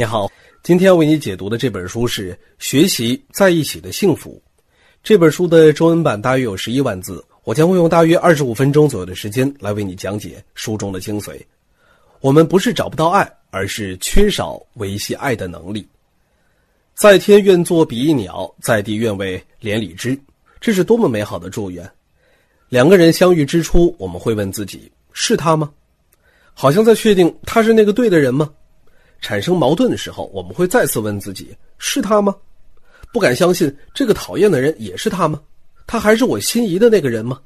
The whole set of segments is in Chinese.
你好，今天为你解读的这本书是《学习在一起的幸福》。这本书的中文版大约有十一万字，我将会用大约二十五分钟左右的时间来为你讲解书中的精髓。我们不是找不到爱，而是缺少维系爱的能力。在天愿作比翼鸟，在地愿为连理枝，这是多么美好的祝愿！两个人相遇之初，我们会问自己：是他吗？好像在确定他是那个对的人吗？产生矛盾的时候，我们会再次问自己：是他吗？不敢相信这个讨厌的人也是他吗？他还是我心仪的那个人吗？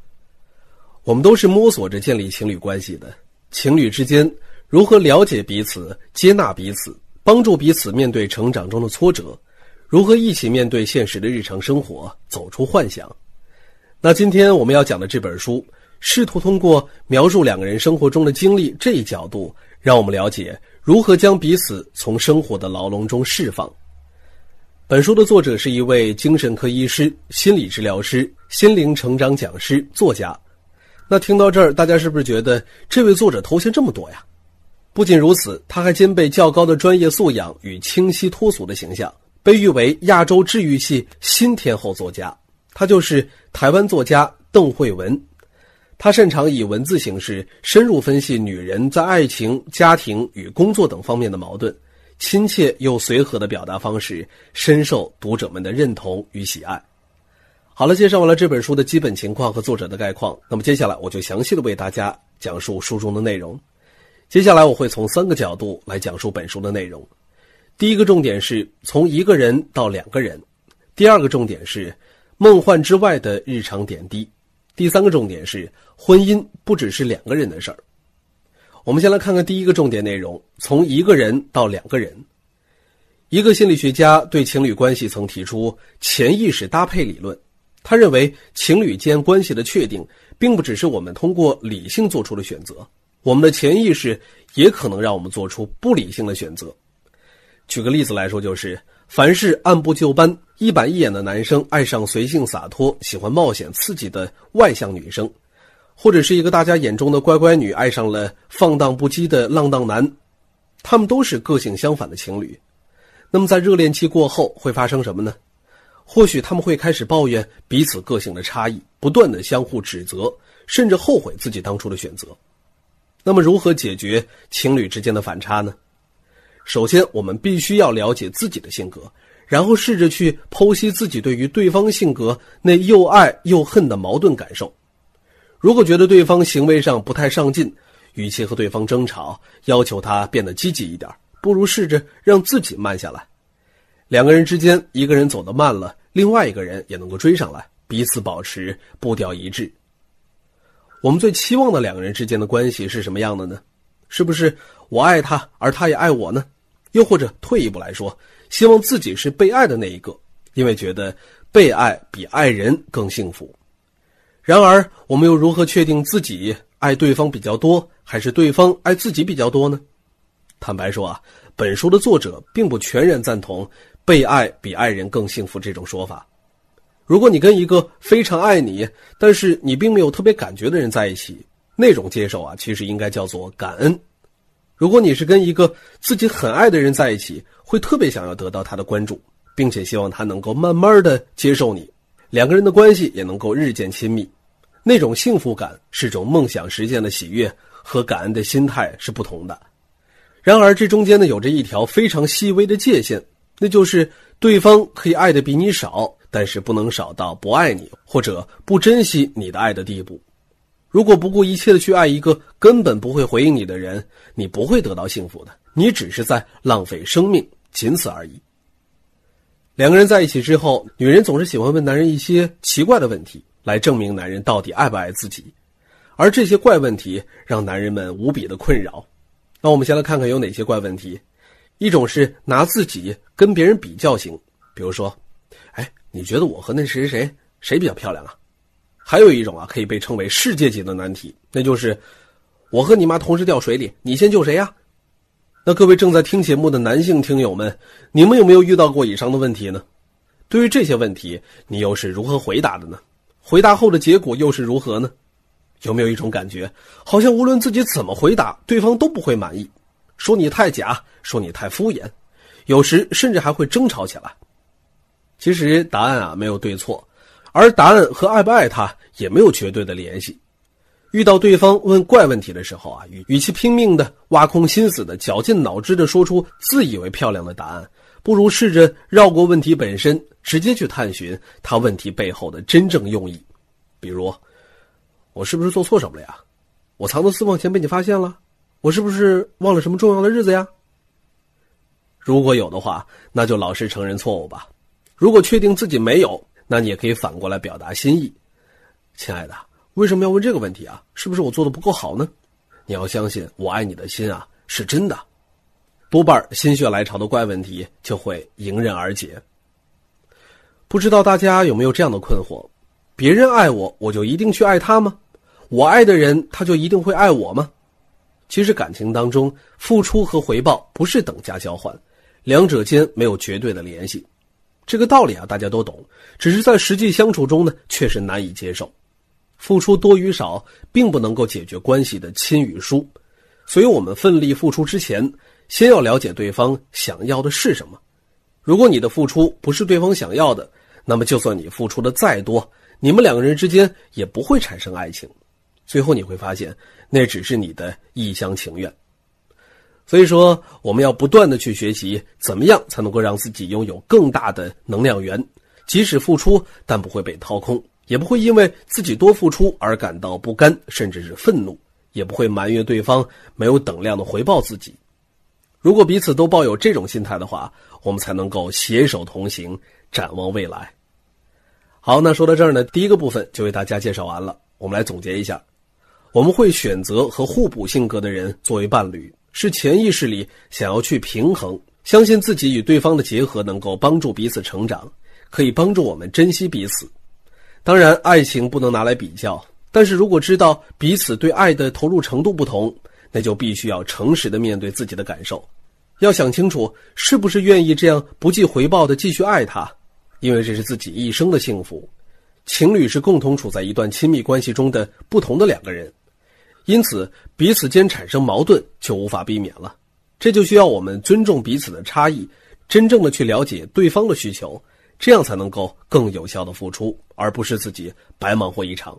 我们都是摸索着建立情侣关系的。情侣之间如何了解彼此、接纳彼此、帮助彼此面对成长中的挫折？如何一起面对现实的日常生活，走出幻想？那今天我们要讲的这本书，试图通过描述两个人生活中的经历这一角度。让我们了解如何将彼此从生活的牢笼中释放。本书的作者是一位精神科医师、心理治疗师、心灵成长讲师、作家。那听到这儿，大家是不是觉得这位作者头衔这么多呀？不仅如此，他还兼备较高的专业素养与清晰脱俗的形象，被誉为亚洲治愈系新天后作家。他就是台湾作家邓慧文。他擅长以文字形式深入分析女人在爱情、家庭与工作等方面的矛盾，亲切又随和的表达方式深受读者们的认同与喜爱。好了，介绍完了这本书的基本情况和作者的概况，那么接下来我就详细的为大家讲述书中的内容。接下来我会从三个角度来讲述本书的内容。第一个重点是从一个人到两个人，第二个重点是梦幻之外的日常点滴。第三个重点是，婚姻不只是两个人的事儿。我们先来看看第一个重点内容：从一个人到两个人。一个心理学家对情侣关系曾提出潜意识搭配理论，他认为情侣间关系的确定，并不只是我们通过理性做出的选择，我们的潜意识也可能让我们做出不理性的选择。举个例子来说，就是。凡是按部就班、一板一眼的男生爱上随性洒脱、喜欢冒险刺激的外向女生，或者是一个大家眼中的乖乖女爱上了放荡不羁的浪荡男，他们都是个性相反的情侣。那么，在热恋期过后会发生什么呢？或许他们会开始抱怨彼此个性的差异，不断的相互指责，甚至后悔自己当初的选择。那么，如何解决情侣之间的反差呢？首先，我们必须要了解自己的性格，然后试着去剖析自己对于对方性格那又爱又恨的矛盾感受。如果觉得对方行为上不太上进，与其和对方争吵，要求他变得积极一点，不如试着让自己慢下来。两个人之间，一个人走得慢了，另外一个人也能够追上来，彼此保持步调一致。我们最期望的两个人之间的关系是什么样的呢？是不是我爱他，而他也爱我呢？又或者退一步来说，希望自己是被爱的那一个，因为觉得被爱比爱人更幸福。然而，我们又如何确定自己爱对方比较多，还是对方爱自己比较多呢？坦白说啊，本书的作者并不全然赞同被爱比爱人更幸福这种说法。如果你跟一个非常爱你，但是你并没有特别感觉的人在一起，那种接受啊，其实应该叫做感恩。如果你是跟一个自己很爱的人在一起，会特别想要得到他的关注，并且希望他能够慢慢的接受你，两个人的关系也能够日渐亲密。那种幸福感是种梦想实现的喜悦和感恩的心态是不同的。然而，这中间呢有着一条非常细微的界限，那就是对方可以爱的比你少，但是不能少到不爱你或者不珍惜你的爱的地步。如果不顾一切的去爱一个根本不会回应你的人，你不会得到幸福的，你只是在浪费生命，仅此而已。两个人在一起之后，女人总是喜欢问男人一些奇怪的问题，来证明男人到底爱不爱自己，而这些怪问题让男人们无比的困扰。那我们先来看看有哪些怪问题。一种是拿自己跟别人比较型，比如说，哎，你觉得我和那谁谁谁谁比较漂亮啊？还有一种啊，可以被称为世界级的难题，那就是我和你妈同时掉水里，你先救谁呀？那各位正在听节目的男性听友们，你们有没有遇到过以上的问题呢？对于这些问题，你又是如何回答的呢？回答后的结果又是如何呢？有没有一种感觉，好像无论自己怎么回答，对方都不会满意，说你太假，说你太敷衍，有时甚至还会争吵起来？其实答案啊，没有对错。而答案和爱不爱他也没有绝对的联系。遇到对方问怪问题的时候啊，与其拼命的挖空心思的绞尽脑汁的说出自以为漂亮的答案，不如试着绕过问题本身，直接去探寻他问题背后的真正用意。比如，我是不是做错什么了呀？我藏的私房钱被你发现了？我是不是忘了什么重要的日子呀？如果有的话，那就老实承认错误吧。如果确定自己没有，那你也可以反过来表达心意，亲爱的，为什么要问这个问题啊？是不是我做的不够好呢？你要相信我爱你的心啊是真的，多半心血来潮的怪问题就会迎刃而解。不知道大家有没有这样的困惑：别人爱我，我就一定去爱他吗？我爱的人，他就一定会爱我吗？其实感情当中，付出和回报不是等价交换，两者间没有绝对的联系。这个道理啊，大家都懂，只是在实际相处中呢，确实难以接受。付出多与少，并不能够解决关系的亲与疏，所以我们奋力付出之前，先要了解对方想要的是什么。如果你的付出不是对方想要的，那么就算你付出的再多，你们两个人之间也不会产生爱情。最后你会发现，那只是你的一厢情愿。所以说，我们要不断的去学习，怎么样才能够让自己拥有更大的能量源？即使付出，但不会被掏空，也不会因为自己多付出而感到不甘，甚至是愤怒，也不会埋怨对方没有等量的回报自己。如果彼此都抱有这种心态的话，我们才能够携手同行，展望未来。好，那说到这儿呢，第一个部分就为大家介绍完了。我们来总结一下，我们会选择和互补性格的人作为伴侣。是潜意识里想要去平衡，相信自己与对方的结合能够帮助彼此成长，可以帮助我们珍惜彼此。当然，爱情不能拿来比较，但是如果知道彼此对爱的投入程度不同，那就必须要诚实的面对自己的感受，要想清楚是不是愿意这样不计回报的继续爱他，因为这是自己一生的幸福。情侣是共同处在一段亲密关系中的不同的两个人。因此，彼此间产生矛盾就无法避免了。这就需要我们尊重彼此的差异，真正的去了解对方的需求，这样才能够更有效的付出，而不是自己白忙活一场。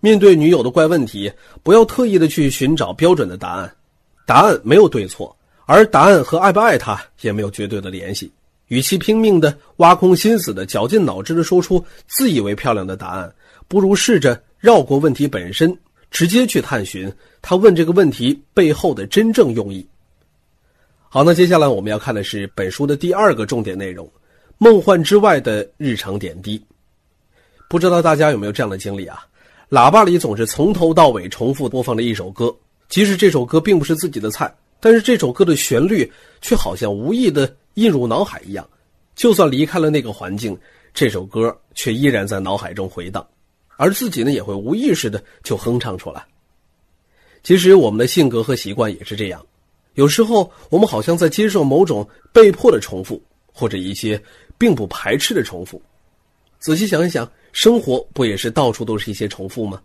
面对女友的怪问题，不要特意的去寻找标准的答案，答案没有对错，而答案和爱不爱她也没有绝对的联系。与其拼命的挖空心思的绞尽脑汁的说出自以为漂亮的答案，不如试着绕过问题本身。直接去探寻他问这个问题背后的真正用意。好，那接下来我们要看的是本书的第二个重点内容：梦幻之外的日常点滴。不知道大家有没有这样的经历啊？喇叭里总是从头到尾重复播放着一首歌，即使这首歌并不是自己的菜，但是这首歌的旋律却好像无意的印入脑海一样。就算离开了那个环境，这首歌却依然在脑海中回荡。而自己呢，也会无意识的就哼唱出来。其实我们的性格和习惯也是这样，有时候我们好像在接受某种被迫的重复，或者一些并不排斥的重复。仔细想一想，生活不也是到处都是一些重复吗？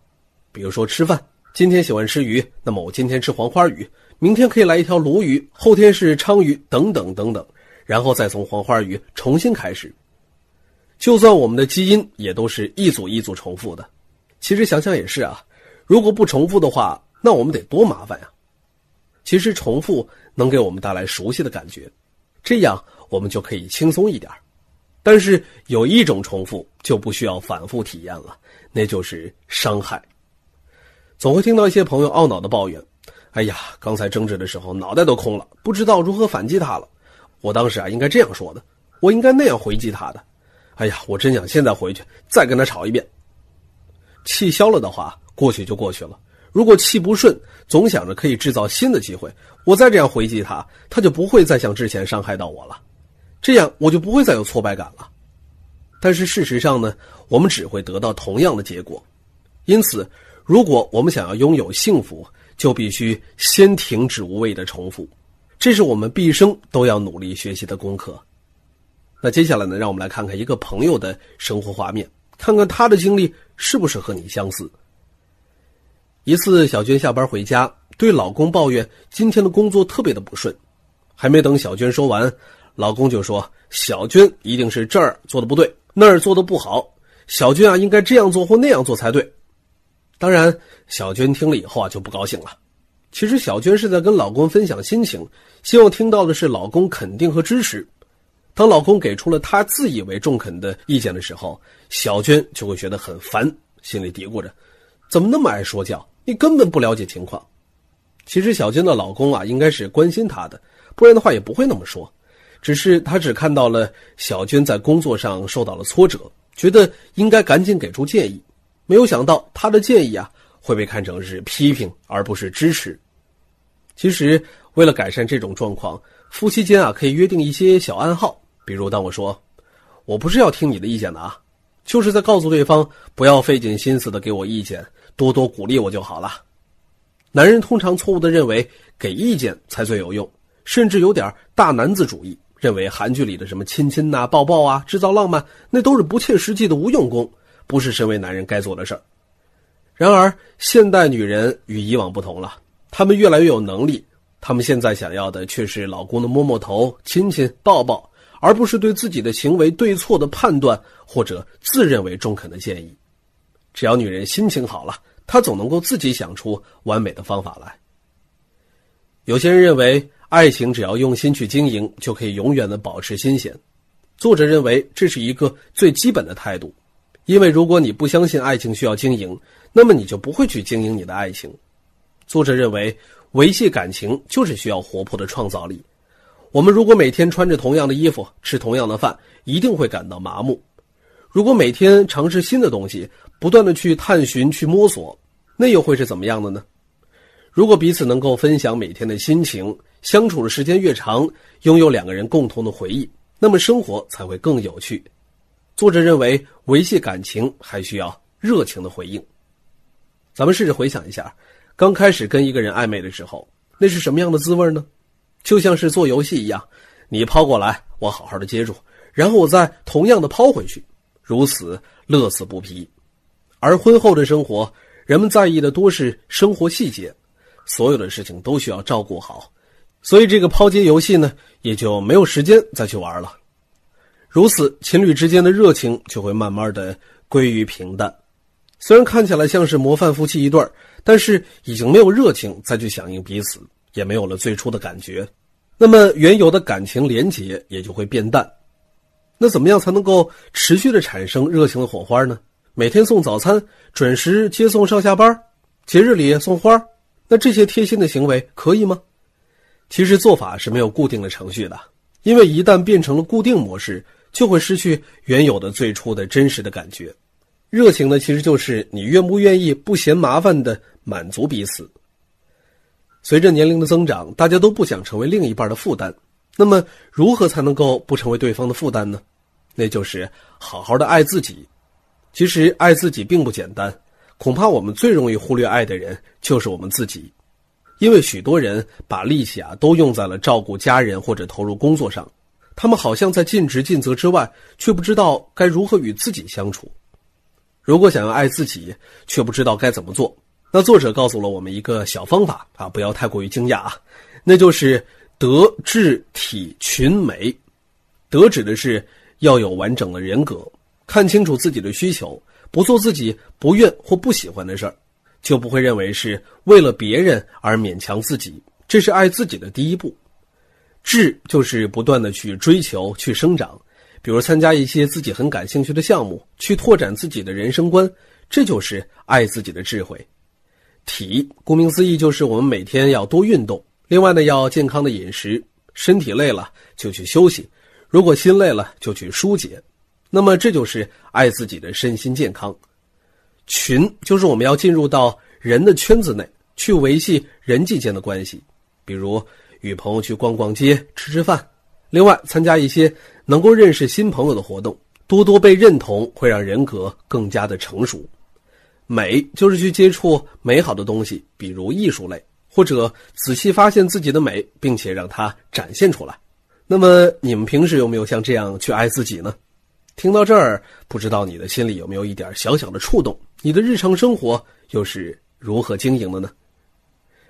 比如说吃饭，今天喜欢吃鱼，那么我今天吃黄花鱼，明天可以来一条鲈鱼，后天是鲳鱼，等等等等，然后再从黄花鱼重新开始。就算我们的基因也都是一组一组重复的。其实想想也是啊，如果不重复的话，那我们得多麻烦呀。其实重复能给我们带来熟悉的感觉，这样我们就可以轻松一点。但是有一种重复就不需要反复体验了，那就是伤害。总会听到一些朋友懊恼的抱怨：“哎呀，刚才争执的时候脑袋都空了，不知道如何反击他了。我当时啊应该这样说的，我应该那样回击他的。哎呀，我真想现在回去再跟他吵一遍。”气消了的话，过去就过去了。如果气不顺，总想着可以制造新的机会，我再这样回击他，他就不会再像之前伤害到我了，这样我就不会再有挫败感了。但是事实上呢，我们只会得到同样的结果。因此，如果我们想要拥有幸福，就必须先停止无谓的重复。这是我们毕生都要努力学习的功课。那接下来呢，让我们来看看一个朋友的生活画面。看看他的经历是不是和你相似？一次，小娟下班回家，对老公抱怨今天的工作特别的不顺。还没等小娟说完，老公就说：“小娟一定是这儿做的不对，那儿做的不好。小娟啊，应该这样做或那样做才对。”当然，小娟听了以后啊就不高兴了。其实，小娟是在跟老公分享心情，希望听到的是老公肯定和支持。当老公给出了他自以为中肯的意见的时候，小娟就会觉得很烦，心里嘀咕着：“怎么那么爱说教？你根本不了解情况。”其实小娟的老公啊，应该是关心她的，不然的话也不会那么说。只是他只看到了小娟在工作上受到了挫折，觉得应该赶紧给出建议，没有想到他的建议啊会被看成是批评而不是支持。其实为了改善这种状况，夫妻间啊可以约定一些小暗号。比如，当我说“我不是要听你的意见的啊”，就是在告诉对方不要费尽心思的给我意见，多多鼓励我就好了。男人通常错误的认为给意见才最有用，甚至有点大男子主义，认为韩剧里的什么亲亲呐、抱抱啊，制造浪漫，那都是不切实际的无用功，不是身为男人该做的事儿。然而，现代女人与以往不同了，她们越来越有能力，她们现在想要的却是老公的摸摸头、亲亲、抱抱。而不是对自己的行为对错的判断或者自认为中肯的建议。只要女人心情好了，她总能够自己想出完美的方法来。有些人认为爱情只要用心去经营就可以永远的保持新鲜。作者认为这是一个最基本的态度，因为如果你不相信爱情需要经营，那么你就不会去经营你的爱情。作者认为维系感情就是需要活泼的创造力。我们如果每天穿着同样的衣服，吃同样的饭，一定会感到麻木。如果每天尝试新的东西，不断的去探寻、去摸索，那又会是怎么样的呢？如果彼此能够分享每天的心情，相处的时间越长，拥有两个人共同的回忆，那么生活才会更有趣。作者认为，维系感情还需要热情的回应。咱们试着回想一下，刚开始跟一个人暧昧的时候，那是什么样的滋味呢？就像是做游戏一样，你抛过来，我好好的接住，然后我再同样的抛回去，如此乐此不疲。而婚后的生活，人们在意的多是生活细节，所有的事情都需要照顾好，所以这个抛接游戏呢，也就没有时间再去玩了。如此，情侣之间的热情就会慢慢的归于平淡。虽然看起来像是模范夫妻一对，但是已经没有热情再去响应彼此。也没有了最初的感觉，那么原有的感情连结也就会变淡。那怎么样才能够持续的产生热情的火花呢？每天送早餐，准时接送上下班，节日里送花，那这些贴心的行为可以吗？其实做法是没有固定的程序的，因为一旦变成了固定模式，就会失去原有的最初的真实的感觉。热情呢，其实就是你愿不愿意、不嫌麻烦的满足彼此。随着年龄的增长，大家都不想成为另一半的负担。那么，如何才能够不成为对方的负担呢？那就是好好的爱自己。其实，爱自己并不简单。恐怕我们最容易忽略爱的人就是我们自己，因为许多人把力气啊都用在了照顾家人或者投入工作上，他们好像在尽职尽责之外，却不知道该如何与自己相处。如果想要爱自己，却不知道该怎么做。那作者告诉了我们一个小方法啊，不要太过于惊讶啊，那就是德智体群美。德指的是要有完整的人格，看清楚自己的需求，不做自己不愿或不喜欢的事儿，就不会认为是为了别人而勉强自己，这是爱自己的第一步。智就是不断的去追求、去生长，比如参加一些自己很感兴趣的项目，去拓展自己的人生观，这就是爱自己的智慧。体，顾名思义就是我们每天要多运动，另外呢要健康的饮食，身体累了就去休息，如果心累了就去疏解，那么这就是爱自己的身心健康。群就是我们要进入到人的圈子内，去维系人际间的关系，比如与朋友去逛逛街、吃吃饭，另外参加一些能够认识新朋友的活动，多多被认同会让人格更加的成熟。美就是去接触美好的东西，比如艺术类，或者仔细发现自己的美，并且让它展现出来。那么，你们平时有没有像这样去爱自己呢？听到这儿，不知道你的心里有没有一点小小的触动？你的日常生活又是如何经营的呢？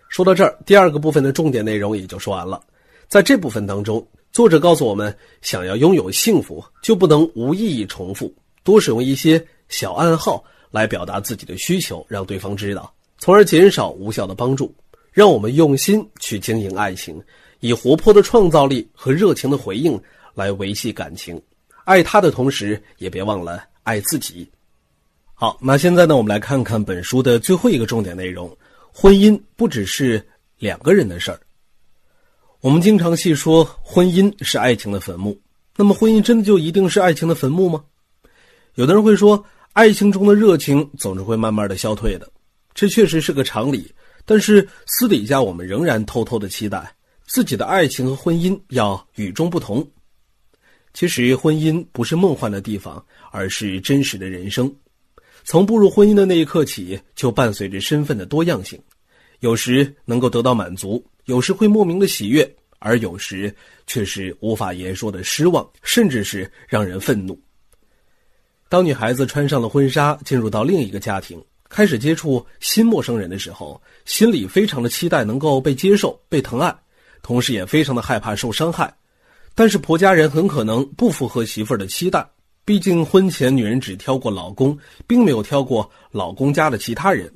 说到这儿，第二个部分的重点内容也就说完了。在这部分当中，作者告诉我们，想要拥有幸福，就不能无意义重复，多使用一些小暗号。来表达自己的需求，让对方知道，从而减少无效的帮助。让我们用心去经营爱情，以活泼的创造力和热情的回应来维系感情。爱他的同时，也别忘了爱自己。好，那现在呢，我们来看看本书的最后一个重点内容：婚姻不只是两个人的事儿。我们经常戏说婚姻是爱情的坟墓，那么婚姻真的就一定是爱情的坟墓吗？有的人会说。爱情中的热情总是会慢慢的消退的，这确实是个常理。但是私底下我们仍然偷偷的期待自己的爱情和婚姻要与众不同。其实婚姻不是梦幻的地方，而是真实的人生。从步入婚姻的那一刻起，就伴随着身份的多样性。有时能够得到满足，有时会莫名的喜悦，而有时却是无法言说的失望，甚至是让人愤怒。当女孩子穿上了婚纱，进入到另一个家庭，开始接触新陌生人的时候，心里非常的期待能够被接受、被疼爱，同时也非常的害怕受伤害。但是婆家人很可能不符合媳妇儿的期待，毕竟婚前女人只挑过老公，并没有挑过老公家的其他人。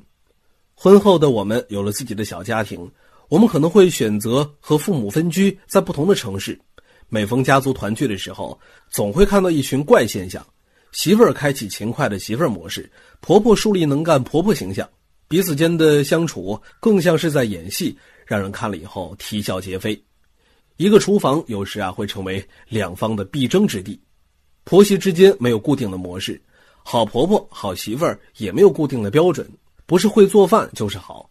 婚后的我们有了自己的小家庭，我们可能会选择和父母分居在不同的城市。每逢家族团聚的时候，总会看到一群怪现象。媳妇儿开启勤快的媳妇儿模式，婆婆树立能干婆婆形象，彼此间的相处更像是在演戏，让人看了以后啼笑皆非。一个厨房有时啊会成为两方的必争之地，婆媳之间没有固定的模式，好婆婆好媳妇儿也没有固定的标准，不是会做饭就是好。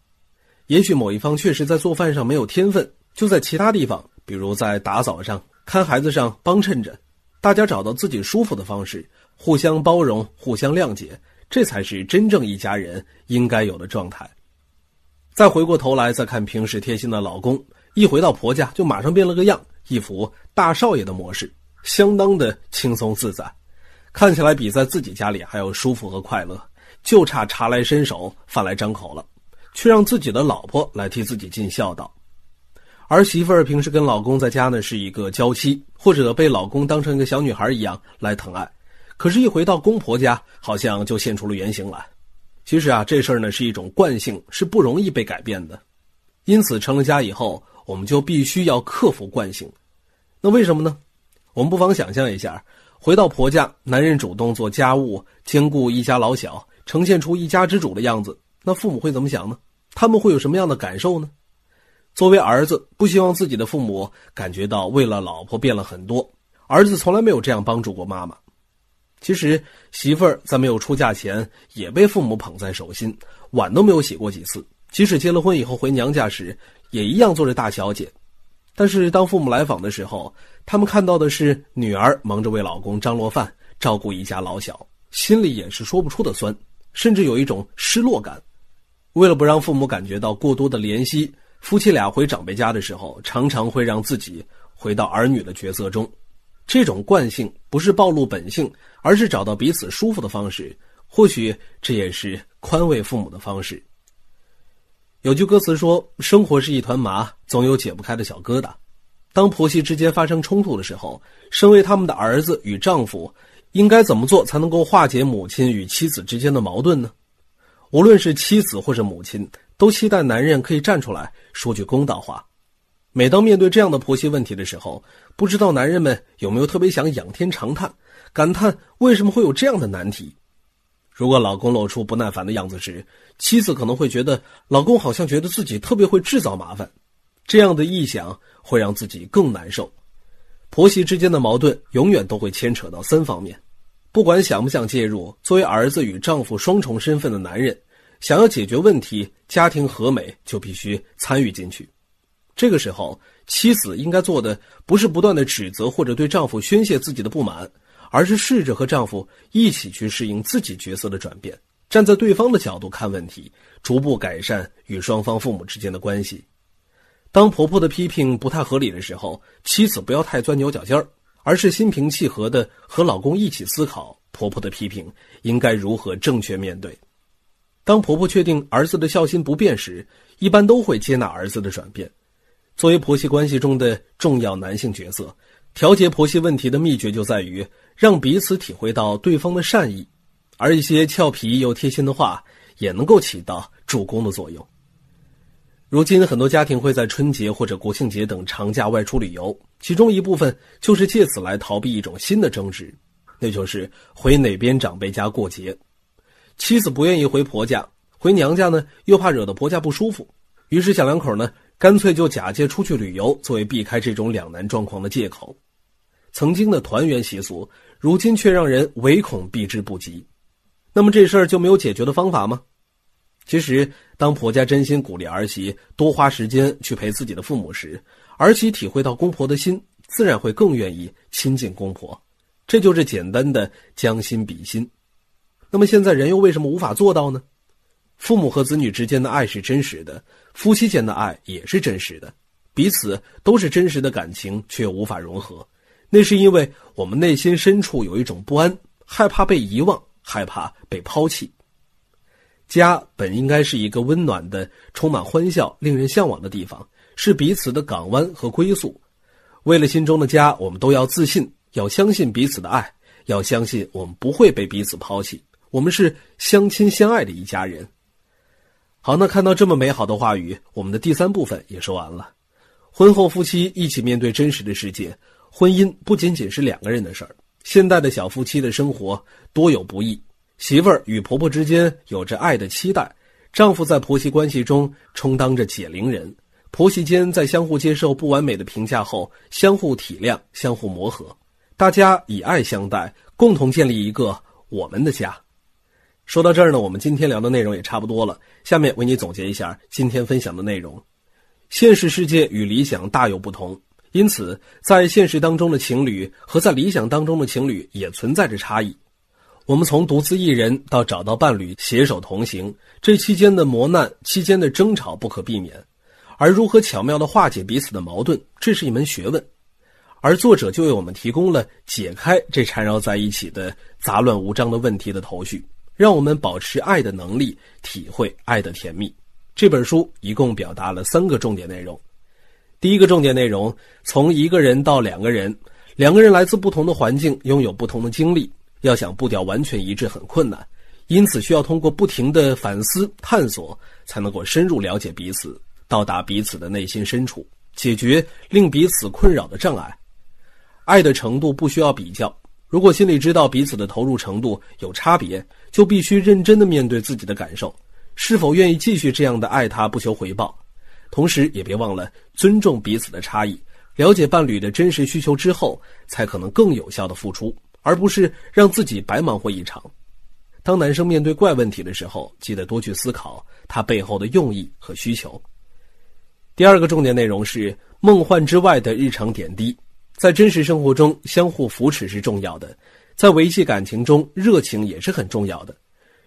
也许某一方确实在做饭上没有天分，就在其他地方，比如在打扫上、看孩子上帮衬着，大家找到自己舒服的方式。互相包容，互相谅解，这才是真正一家人应该有的状态。再回过头来再看平时贴心的老公，一回到婆家就马上变了个样，一副大少爷的模式，相当的轻松自在，看起来比在自己家里还要舒服和快乐，就差茶来伸手、饭来张口了，却让自己的老婆来替自己尽孝道。儿媳妇平时跟老公在家呢，是一个娇妻，或者被老公当成一个小女孩一样来疼爱。可是，一回到公婆家，好像就现出了原形来。其实啊，这事儿呢是一种惯性，是不容易被改变的。因此，成了家以后，我们就必须要克服惯性。那为什么呢？我们不妨想象一下，回到婆家，男人主动做家务，兼顾一家老小，呈现出一家之主的样子，那父母会怎么想呢？他们会有什么样的感受呢？作为儿子，不希望自己的父母感觉到为了老婆变了很多。儿子从来没有这样帮助过妈妈。其实，媳妇儿在没有出嫁前也被父母捧在手心，碗都没有洗过几次。即使结了婚以后回娘家时，也一样做着大小姐。但是当父母来访的时候，他们看到的是女儿忙着为老公张罗饭，照顾一家老小，心里也是说不出的酸，甚至有一种失落感。为了不让父母感觉到过多的怜惜，夫妻俩回长辈家的时候，常常会让自己回到儿女的角色中。这种惯性不是暴露本性，而是找到彼此舒服的方式。或许这也是宽慰父母的方式。有句歌词说：“生活是一团麻，总有解不开的小疙瘩。”当婆媳之间发生冲突的时候，身为他们的儿子与丈夫，应该怎么做才能够化解母亲与妻子之间的矛盾呢？无论是妻子或者母亲，都期待男人可以站出来说句公道话。每当面对这样的婆媳问题的时候，不知道男人们有没有特别想仰天长叹，感叹为什么会有这样的难题？如果老公露出不耐烦的样子时，妻子可能会觉得老公好像觉得自己特别会制造麻烦，这样的臆想会让自己更难受。婆媳之间的矛盾永远都会牵扯到三方面，不管想不想介入，作为儿子与丈夫双重身份的男人，想要解决问题、家庭和美，就必须参与进去。这个时候，妻子应该做的不是不断的指责或者对丈夫宣泄自己的不满，而是试着和丈夫一起去适应自己角色的转变，站在对方的角度看问题，逐步改善与双方父母之间的关系。当婆婆的批评不太合理的时候，妻子不要太钻牛角尖儿，而是心平气和的和老公一起思考婆婆的批评应该如何正确面对。当婆婆确定儿子的孝心不变时，一般都会接纳儿子的转变。作为婆媳关系中的重要男性角色，调节婆媳问题的秘诀就在于让彼此体会到对方的善意，而一些俏皮又贴心的话也能够起到助攻的作用。如今，很多家庭会在春节或者国庆节等长假外出旅游，其中一部分就是借此来逃避一种新的争执，那就是回哪边长辈家过节。妻子不愿意回婆家，回娘家呢又怕惹得婆家不舒服，于是小两口呢。干脆就假借出去旅游作为避开这种两难状况的借口。曾经的团圆习俗，如今却让人唯恐避之不及。那么这事儿就没有解决的方法吗？其实，当婆家真心鼓励儿媳多花时间去陪自己的父母时，儿媳体会到公婆的心，自然会更愿意亲近公婆。这就是简单的将心比心。那么现在人又为什么无法做到呢？父母和子女之间的爱是真实的。夫妻间的爱也是真实的，彼此都是真实的感情，却无法融合，那是因为我们内心深处有一种不安，害怕被遗忘，害怕被抛弃。家本应该是一个温暖的、充满欢笑、令人向往的地方，是彼此的港湾和归宿。为了心中的家，我们都要自信，要相信彼此的爱，要相信我们不会被彼此抛弃。我们是相亲相爱的一家人。好，那看到这么美好的话语，我们的第三部分也说完了。婚后夫妻一起面对真实的世界，婚姻不仅仅是两个人的事儿。现代的小夫妻的生活多有不易，媳妇儿与婆婆之间有着爱的期待，丈夫在婆媳关系中充当着解铃人。婆媳间在相互接受不完美的评价后，相互体谅，相互磨合，大家以爱相待，共同建立一个我们的家。说到这儿呢，我们今天聊的内容也差不多了。下面为你总结一下今天分享的内容：现实世界与理想大有不同，因此在现实当中的情侣和在理想当中的情侣也存在着差异。我们从独自一人到找到伴侣携手同行，这期间的磨难、期间的争吵不可避免。而如何巧妙地化解彼此的矛盾，这是一门学问。而作者就为我们提供了解开这缠绕在一起的杂乱无章的问题的头绪。让我们保持爱的能力，体会爱的甜蜜。这本书一共表达了三个重点内容。第一个重点内容，从一个人到两个人，两个人来自不同的环境，拥有不同的经历，要想步调完全一致很困难，因此需要通过不停的反思、探索，才能够深入了解彼此，到达彼此的内心深处，解决令彼此困扰的障碍。爱的程度不需要比较。如果心里知道彼此的投入程度有差别，就必须认真的面对自己的感受，是否愿意继续这样的爱他不求回报，同时也别忘了尊重彼此的差异，了解伴侣的真实需求之后，才可能更有效的付出，而不是让自己白忙活一场。当男生面对怪问题的时候，记得多去思考他背后的用意和需求。第二个重点内容是梦幻之外的日常点滴。在真实生活中，相互扶持是重要的；在维系感情中，热情也是很重要的。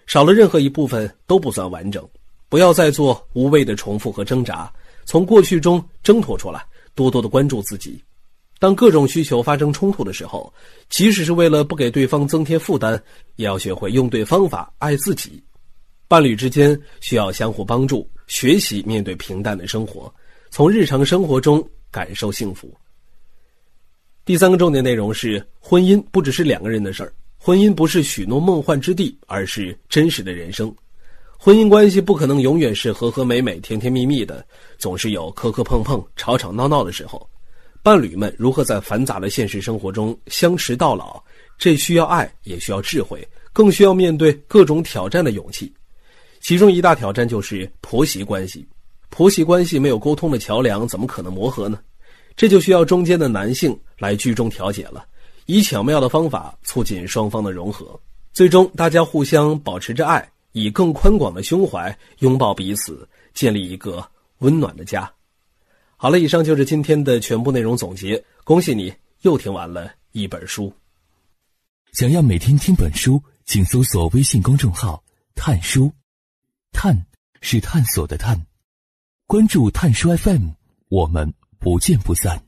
少了任何一部分都不算完整。不要再做无谓的重复和挣扎，从过去中挣脱出来，多多的关注自己。当各种需求发生冲突的时候，即使是为了不给对方增添负担，也要学会用对方法爱自己。伴侣之间需要相互帮助，学习面对平淡的生活，从日常生活中感受幸福。第三个重点内容是，婚姻不只是两个人的事儿，婚姻不是许诺梦幻之地，而是真实的人生。婚姻关系不可能永远是和和美美、甜甜蜜蜜的，总是有磕磕碰碰、吵吵闹闹的时候。伴侣们如何在繁杂的现实生活中相持到老，这需要爱，也需要智慧，更需要面对各种挑战的勇气。其中一大挑战就是婆媳关系，婆媳关系没有沟通的桥梁，怎么可能磨合呢？这就需要中间的男性来居中调解了，以巧妙的方法促进双方的融合，最终大家互相保持着爱，以更宽广的胸怀拥抱彼此，建立一个温暖的家。好了，以上就是今天的全部内容总结。恭喜你又听完了一本书。想要每天听本书，请搜索微信公众号“探书”，“探”是探索的“探”。关注探书 FM，我们。不见不散。